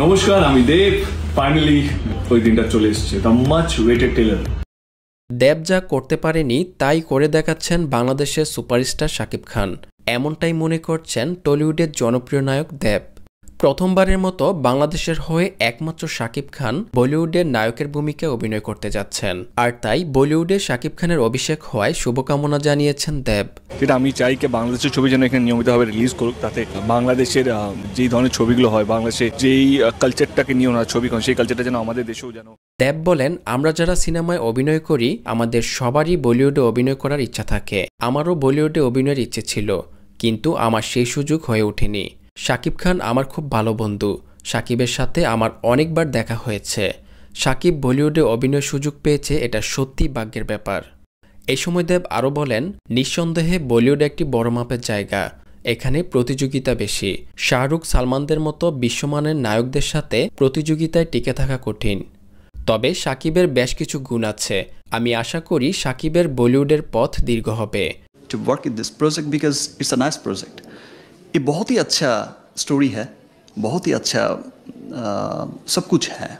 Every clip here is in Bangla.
নমস্কার আমি দেব ফাইনালি ওই দিনটা চলে এসেছে the much waited trailer Dev যা করতে পারেনি তাই করে দেখাচ্ছেন বাংলাদেশের সুপারস্টার শাকিব খান এমনটাই মনে করছেন টলিউডের জনপ্রিয় নায়ক দেব প্রথমবারের মতো বাংলাদেশের হয়ে একমাত্র শাকিব খান বলিউডের নায়কের ভূমিকায় অভিনয় করতে যাচ্ছেন আর তাই বলিউডে শাকিব খানের অভিষেক হওয়ায় শুভকামনা জানিয়েছেন দেব যেটা আমি চাই যে বাংলাদেশের ছবি যেন এখানে নিয়মিতভাবে রিলিজ করুক তাতে বাংলাদেশের যেই ধরনের ছবিগুলো হয় বাংলাদেশে যেই কালচারটাকে নিয়ে ওনার ছবি সেই কালচারটা যেন আমাদের দেশেও যেন দেব বলেন আমরা যারা সিনেমায় অভিনয় করি আমাদের সবারই বলিউডে অভিনয় করার ইচ্ছা থাকে আমারও বলিউডে অভিনয়ের ইচ্ছে ছিল কিন্তু আমার সেই সুযোগ হয়ে ওঠেনি সাকিব খান আমার খুব ভালো বন্ধু সাকিবের সাথে আমার অনেকবার দেখা হয়েছে সাকিব বলিউডে অভিনয় সুযোগ পেয়েছে এটা সত্যি ভাগ্যের ব্যাপার এই সময় দেব আরও বলেন নিঃসন্দেহে বলিউড একটি বড় মাপের জায়গা এখানে প্রতিযোগিতা বেশি শাহরুখ সালমানদের মতো বিশ্বমানের নায়কদের সাথে প্রতিযোগিতায় টিকে থাকা কঠিন তবে সাকিবের বেশ কিছু গুণ আছে আমি আশা করি সাকিবের বলিউডের পথ দীর্ঘ হবে to work in this project because ये बहुत ही अच्छा स्टोरी है बहुत ही अच्छा आ, सब कुछ है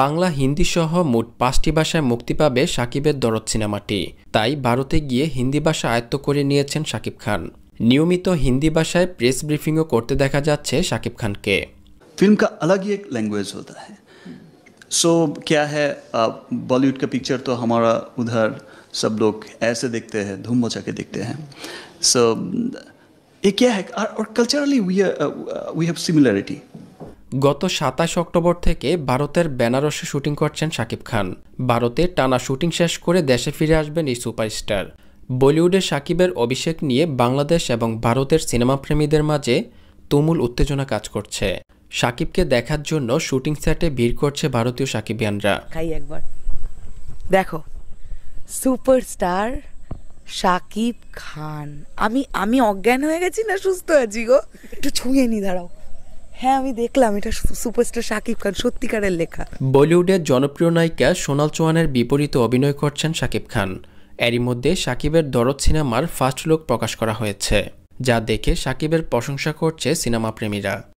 বাংলা হিন্দি সহ মোট পাঁচটি ভাষায় মুক্তি পাবে সাকিবের দরদ সিনেমাটি তাই ভারতে গিয়ে হিন্দি ভাষা আয়ত্ত করে নিয়েছেন সাকিব খান নিয়মিত হিন্দি ভাষায় প্রেস ব্রিফিংও করতে দেখা যাচ্ছে সাকিব খানকে फिल्म का अलग ही एक लैंग्वेज होता है सो so, क्या है बॉलीवुड का पिक्चर तो हमारा उधर सब लोग ऐसे देखते हैं धूम मचा के देखते हैं सो so, Uh, uh, গত সাতাশ অক্টোবর থেকে ভারতের বেনারসে শুটিং করছেন শাকিব খান ভারতে টানা শুটিং শেষ করে দেশে ফিরে আসবেন এই সুপারস্টার বলিউডে শাকিবের অভিষেক নিয়ে বাংলাদেশ এবং ভারতের সিনেমাপ্রেমীদের মাঝে তুমুল উত্তেজনা কাজ করছে শাকিবকে দেখার জন্য শুটিং সেটে ভিড় করছে ভারতীয় সাকিবিয়ানরা দেখো সুপারস্টার সাকিব খান আমি আমি অজ্ঞান হয়ে গেছি না সুস্থ আছি গো একটু ছুঁয়ে নি দাঁড়াও হ্যাঁ আমি দেখলাম এটা সুপারস্টার সাকিব খান সত্যিকারের লেখা বলিউডের জনপ্রিয় নায়িকা সোনাল চৌহানের বিপরীতে অভিনয় করছেন সাকিব খান এরই মধ্যে সাকিবের দরদ সিনেমার ফার্স্ট লুক প্রকাশ করা হয়েছে যা দেখে সাকিবের প্রশংসা করছে সিনেমা প্রেমীরা